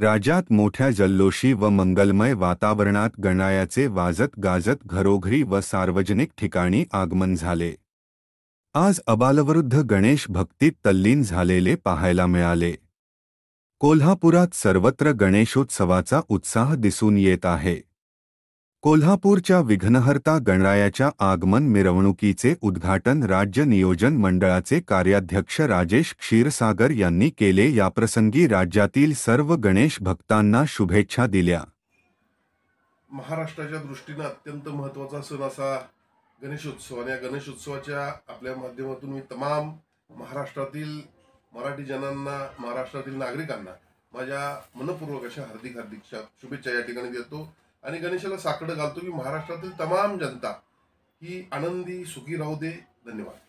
राज्यात मोठ्या जल्लोषी व मंगलमय वातावरणात गणायाचे वाजत गाजत घरोघरी व सार्वजनिक ठिकाणी आगमन झाले आज अबालवृद्ध गणेश भक्तीत तल्लीन झालेले पाहायला मिळाले कोल्हापुरात सर्वत्र गणेशोत्सवाचा उत्साह दिसून येत आहे कोल्हापूरच्या विघ्नहर्ता गणरायाच्या आगमन मिरवणुकीचे उद्घाटन राज्य नियोजन मंडळाचे कार्याध्यक्ष राजेश क्षीरसागर यांनी केले याप्रसंगी राज्यातील सर्व गणेश भक्तांना शुभेच्छा दिल्या महाराष्ट्राच्या दृष्टीने अत्यंत महत्वाचा सण असा गणेशोत्सव आणि या गणेशोत्सवाच्या आपल्या माध्यमातून मी तमाम महाराष्ट्रातील मराठी जनांना महाराष्ट्रातील नागरिकांना माझ्या मनपूर्वक अशा हार्दिक हार्दिक शुभेच्छा या ठिकाणी देतो आणि गणेशाला साकडं घालतो की महाराष्ट्रातील तमाम जनता ही आनंदी सुखी राहू दे धन्यवाद